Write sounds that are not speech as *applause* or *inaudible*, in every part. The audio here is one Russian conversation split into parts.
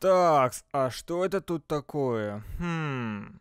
Такс, а что это тут такое? Хм...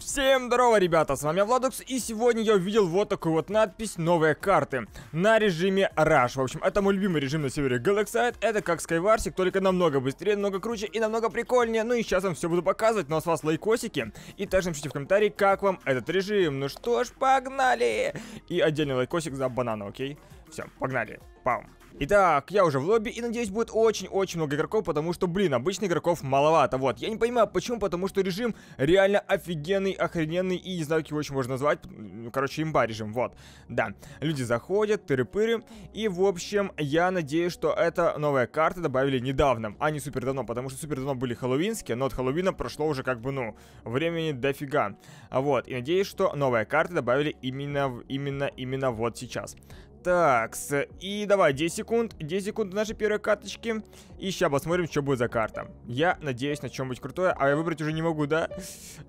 Всем здорово, ребята, с вами Владукс, и сегодня я увидел вот такую вот надпись «Новые карты» на режиме Rush. В общем, это мой любимый режим на севере Galaxy. это как Skywarsик, только намного быстрее, намного круче и намного прикольнее. Ну и сейчас вам все буду показывать, ну с вас лайкосики, и также напишите в комментарии, как вам этот режим. Ну что ж, погнали! И отдельный лайкосик за банан. окей? Все, погнали, пам! Итак, я уже в лобби и надеюсь будет очень-очень много игроков, потому что, блин, обычных игроков маловато. Вот, я не понимаю, почему, потому что режим реально офигенный, охрененный и не знаю, как его еще можно назвать. Ну, короче, имба режим, вот. Да, люди заходят, тыры-пыры. И, в общем, я надеюсь, что это новая карта добавили недавно, а не супер давно, потому что супер давно были хэллоуинские, но от Хэллоуина прошло уже как бы, ну, времени дофига. Вот, и надеюсь, что новая карта добавили именно, именно, именно вот сейчас. Так, -с. и давай, 10 секунд, 10 секунд нашей первой карточки. И сейчас посмотрим, что будет за карта. Я надеюсь на чем-нибудь крутое. А я выбрать уже не могу, да?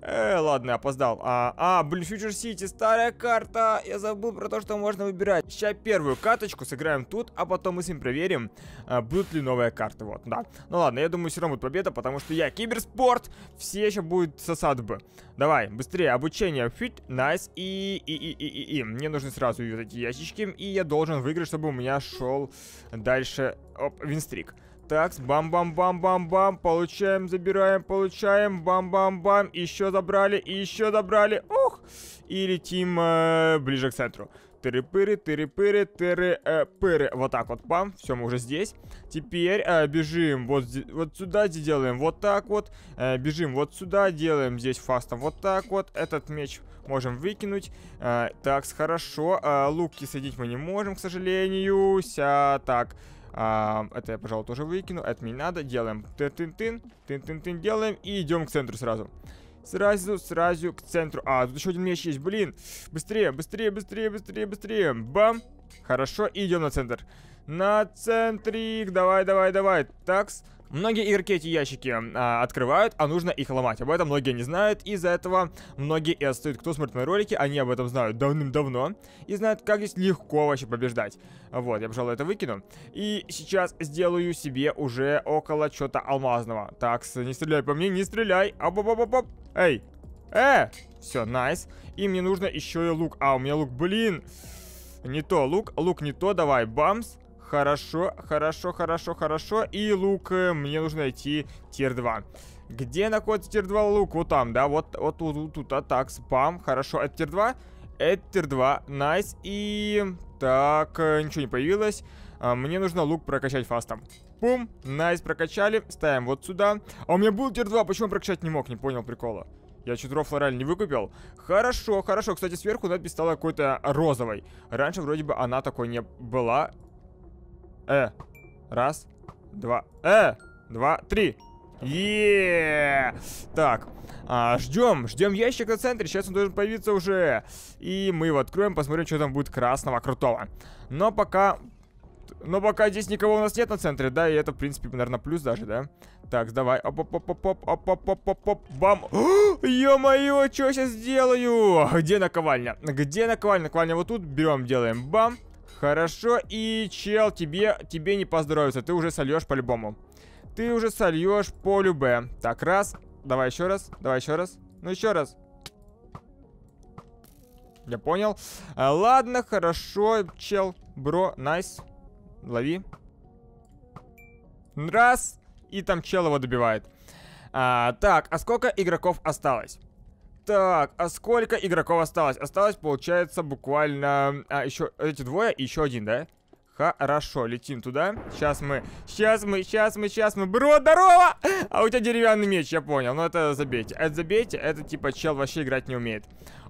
Э, ладно, опоздал. А, а, блин, Future Сити, старая карта. Я забыл про то, что можно выбирать. Сейчас первую карточку сыграем тут, а потом мы с ним проверим, а, будут ли новые карты. Вот, да. Ну ладно, я думаю, все равно будет победа, потому что я киберспорт. Все еще будут сосать бы. Давай, быстрее, обучение. Фит, найс. И, и, и, и, и, и. Мне нужны сразу вот эти ящички. И я я должен выиграть, чтобы у меня шел дальше оп, винстрик. Так, бам-бам-бам-бам-бам, получаем, забираем, получаем, бам-бам-бам, еще забрали, еще забрали, ух, и летим э, ближе к центру. Тыры-пыры, тыры-пыры, тыры-пыры. Э, вот так вот, пам. Все, мы уже здесь. Теперь э, бежим вот, вот сюда, делаем вот так вот. Э, бежим вот сюда, делаем здесь фастом вот так вот. Этот меч можем выкинуть. Э, так, хорошо. Э, луки садить мы не можем, к сожалению. Ся, так. А, это я, пожалуй, тоже выкину. Это мне не надо. Делаем тын-тын-тын. Тын-тын-тын делаем. И идем к центру сразу. Сразу, сразу к центру. А, тут еще один меч есть, блин. Быстрее, быстрее, быстрее, быстрее, быстрее. Бам. Хорошо, идем на центр. На центрик, давай, давай, давай. Такс. Многие ирки эти ящики а, открывают, а нужно их ломать. Об этом многие не знают, из-за этого многие и отстают. Кто смотрит мои ролики, они об этом знают давным-давно и знают, как здесь легко вообще побеждать. Вот, я, пожалуй, это выкину. И сейчас сделаю себе уже около чего-то алмазного. Так, не стреляй по мне, не стреляй. Оп, оп, оп, оп, оп. Эй, э, все, найс. И мне нужно еще и лук. А, у меня лук, блин. Не то, лук, лук не то, давай, бамс. Хорошо, хорошо, хорошо, хорошо. И лук э, мне нужно найти тир 2. Где находится тир 2 лук? Вот там, да? Вот, вот тут, вот, тут, а так, спам. Хорошо, это тир 2? Это тир 2, найс. И... Так, э, ничего не появилось. А, мне нужно лук прокачать фастом. Пум, найс, прокачали. Ставим вот сюда. А у меня был тир 2, почему прокачать не мог? Не понял прикола. Я чуть флораль не выкупил. Хорошо, хорошо. Кстати, сверху надпись стала какой-то розовой. Раньше вроде бы она такой не была. Э. Раз, два, э. Два, три. Еее! Так, а, ждем, ждем ящик на центре, сейчас он должен появиться уже. И мы его откроем, посмотрим, что там будет красного, крутого. Но пока... Но пока здесь никого у нас нет на центре, да, и это, в принципе, наверное, плюс даже, да? Так, давай. оп оп оп оп оп оп оп оп оп оп бам *gasps* Ё-моё, что я сейчас делаю? Где наковальня? Где наковальня? Наковальня вот тут, берем, делаем, бам. Хорошо, и чел, тебе, тебе не поздоровится, ты уже сольешь по-любому. Ты уже сольешь по-любе. Так, раз. Давай еще раз. Давай еще раз. Ну еще раз. Я понял. А, ладно, хорошо, чел. Бро, найс. Лови. Раз. И там чел его добивает. А, так, а сколько игроков осталось? Так, а сколько игроков осталось? Осталось, получается, буквально... А, еще эти двое и еще один, да? Хорошо, летим туда. Сейчас мы, сейчас мы, сейчас мы, сейчас мы. Бро, здорово! А у тебя деревянный меч, я понял. Но ну, это забейте. Это забейте, это типа чел вообще играть не умеет.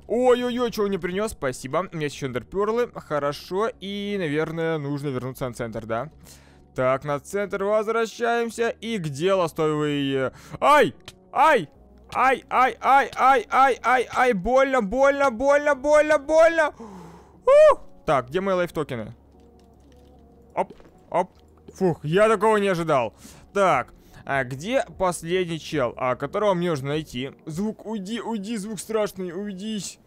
Ой-ой-ой, чего не принес, спасибо. У меня еще эндерперлы, хорошо. И, наверное, нужно вернуться на центр, да? Так, на центр возвращаемся. И где ластовый... Ай! Ай! Ай, ай, ай, ай, ай, ай, ай, больно, больно, больно, больно, больно. Ух, Так, где мои лайфтокены? Оп, оп. Фух, я такого не ожидал. Так, а где последний чел, а которого мне нужно найти? Звук, уйди, уйди, звук страшный, уйдись.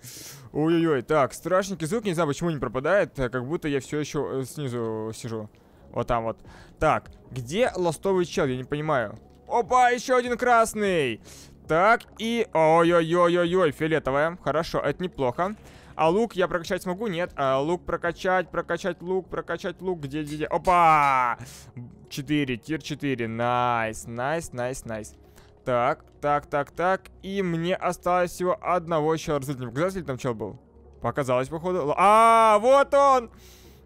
Ой-ой-ой, так, страшненький звук, не знаю, почему не пропадает, э, как будто я все еще э, снизу сижу. Вот там вот. Так, где ластовый чел, я не понимаю. Опа, еще один красный. Так, и... Ой-ой-ой-ой-ой, фиолетовая. Хорошо, это неплохо. А лук я прокачать смогу? Нет. А, лук прокачать, прокачать лук, прокачать лук. Где, где, где? Опа! 4, тир 4. Найс, найс, найс, найс. Так, так, так, так. И мне осталось всего одного еще разрушителя. ли там чел был? Показалось, походу. А, вот он!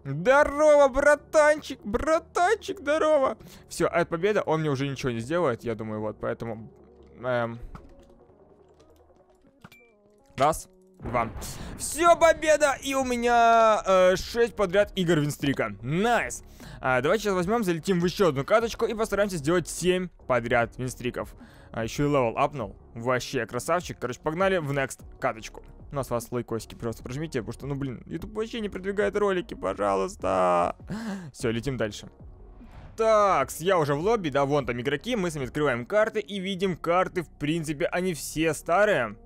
Здорово, братанчик, братанчик, здорово! Все, это победа он мне уже ничего не сделает, я думаю, вот, поэтому... Эм... Раз, два. Все, победа! И у меня э, 6 подряд игр винстрика. Найс! А, давайте сейчас возьмем, залетим в еще одну каточку и постараемся сделать 7 подряд винстриков. А, еще и левел апнул. Вообще красавчик. Короче, погнали в next каточку. У нас вас лайкосики просто прожмите, потому что, ну блин, YouTube вообще не продвигает ролики, пожалуйста. Все, летим дальше. Так, я уже в лобби, да, вон там игроки, мы с вами открываем карты и видим карты, в принципе, они все старые.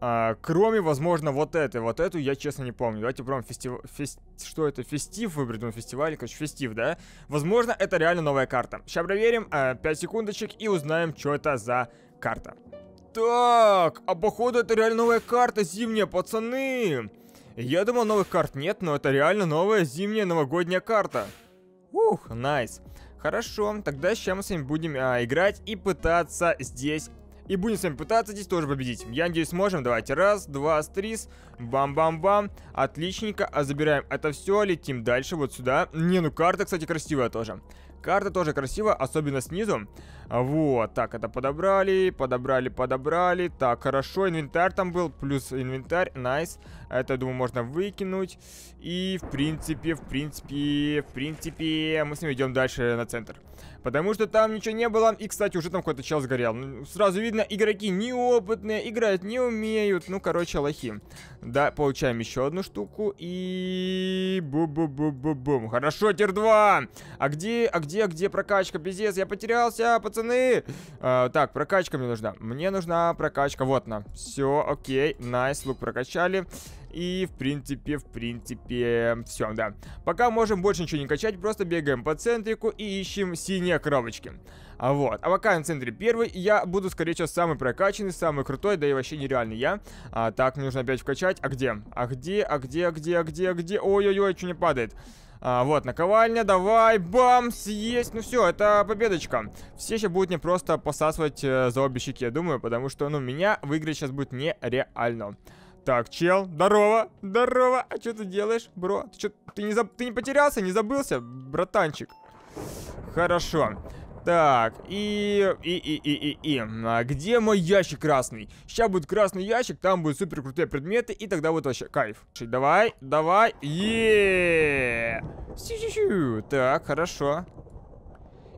А, кроме, возможно, вот этой. Вот эту я, честно, не помню. Давайте попробуем фестив... Фест... Что это? Фестив выбрать? Ну, фестиваль, короче, фестив, да? Возможно, это реально новая карта. Сейчас проверим. А, 5 секундочек и узнаем, что это за карта. Так, а походу это реально новая карта зимняя, пацаны. Я думал, новых карт нет, но это реально новая зимняя новогодняя карта. Ух, найс. Хорошо, тогда сейчас мы с вами будем а, играть и пытаться здесь... И будем с вами пытаться здесь тоже победить. Я надеюсь, сможем. Давайте. Раз, два, три. Бам-бам-бам. Отличненько. А забираем это все. Летим дальше вот сюда. Не, ну карта, кстати, красивая тоже. Карта тоже красивая, особенно снизу. Вот, так, это подобрали, подобрали, подобрали. Так, хорошо, инвентарь там был, плюс инвентарь, найс. Это, думаю, можно выкинуть. И, в принципе, в принципе, в принципе, мы с ним идем дальше на центр. Потому что там ничего не было. И, кстати, уже там какой-то чел сгорел. Ну, сразу видно, игроки неопытные, играть не умеют. Ну, короче, лохи. Да, получаем еще одну штуку. И... Бу-бу-бу-бу-бум. Хорошо, тир 2. А где, а где, а где прокачка? Пиздец, я потерялся, пацаны. А, так, прокачка мне нужна. Мне нужна прокачка. Вот она. Все, окей. Найс, лук прокачали. И, в принципе, в принципе, все, да. Пока можем больше ничего не качать, просто бегаем по центрику и ищем синие коробочки. А вот, а пока я на центре первый, я буду, скорее всего, самый прокачанный, самый крутой, да и вообще нереальный я. А, так, нужно опять вкачать. А где? А где? А где? А где? А где? А где? Ой-ой-ой, что не падает? А, вот, наковальня, давай, бам, съесть. Ну все, это победочка. Все сейчас будут мне просто посасывать э, за обе щеки, я думаю, потому что, ну, меня выиграть сейчас будет нереально. Так, чел, здорово, здорово. А что ты делаешь, бро? Ты, чё, ты, не, заб... ты не потерялся, не забылся, братанчик? Хорошо. Так, и... и... и... и... и... и. А где мой ящик красный? Сейчас будет красный ящик, там будут супер крутые предметы, и тогда вот вообще кайф. Давай, давай, еее! Так, хорошо.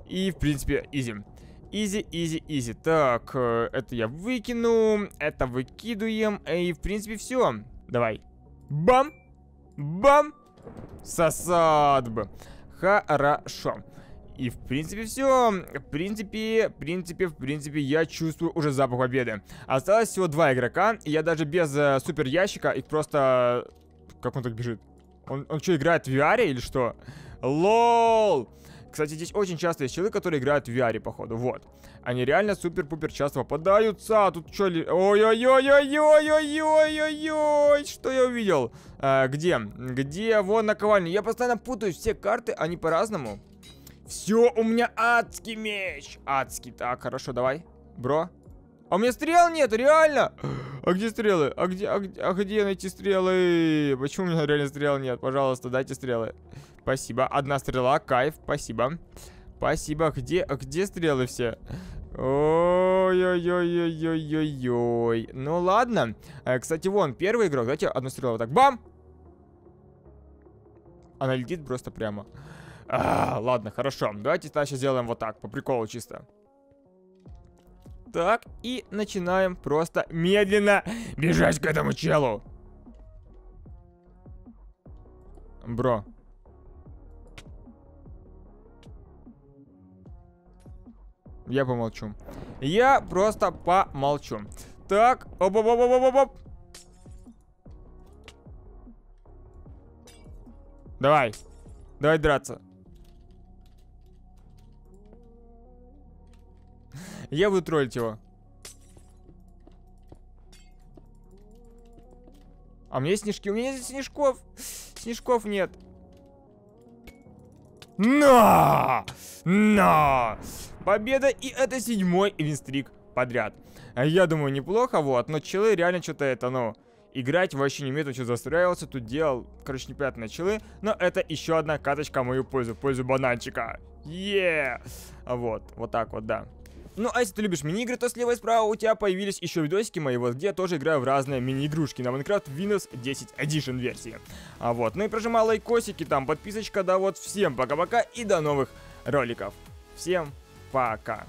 И, в принципе, изи. Изи, изи, изи. Так, э, это я выкину, это выкидываем, э, и в принципе все. Давай. Бам! Бам! Сосад бы. Хорошо. И в принципе все. В принципе, в принципе, в принципе, я чувствую уже запах победы. Осталось всего два игрока. И я даже без э, супер ящика и просто... Э, как он так бежит? Он, он что, играет в VR или что? Лол! Кстати, здесь очень часто есть человек, которые играют в VR, походу, вот. Они реально супер-пупер часто попадаются. А Тут что ли... Ой-ой-ой-ой-ой-ой-ой-ой-ой! Что я увидел? А, где? Где? Вон наковальня. Я постоянно путаю все карты, они по-разному. Все, у меня адский меч! Адский. Так, хорошо, давай. Бро, а у меня стрел нет, реально! А где стрелы? А где, а где, а где найти стрелы? Почему у меня реально стрел нет? Пожалуйста, дайте стрелы. Спасибо. Одна стрела, кайф, спасибо. Спасибо. А где, а где стрелы все? Ой-ой-ой-ой-ой-ой-ой. Ну ладно. Э, кстати, вон, первый игрок. Давайте одну стрелу вот так. Бам! Она летит просто прямо. А, ладно, хорошо. Давайте тогда сейчас сделаем вот так, по приколу чисто так, и начинаем просто медленно бежать к этому челу. Бро. Я помолчу. Я просто помолчу. Так, оп оп оп оп оп оп Давай. Давай драться. Я буду троллить его. А у меня есть снежки. У меня нет снежков. Снежков нет. На! На! Победа, и это седьмой винстрик подряд. Я думаю, неплохо, вот, но челы реально что-то это, ну, играть вообще не умеет, он что застраивался, тут делал, короче, неприятные челы, но это еще одна каточка в мою пользу, в пользу бананчика. Е! Yeah! Вот, вот так вот, да. Ну а если ты любишь мини-игры, то слева и справа у тебя появились еще видосики мои, вот где я тоже играю в разные мини-игрушки на Minecraft Windows 10 Edition версии. А вот, ну и прожимай лайкосики, там подписочка, да вот всем пока-пока и до новых роликов. Всем пока!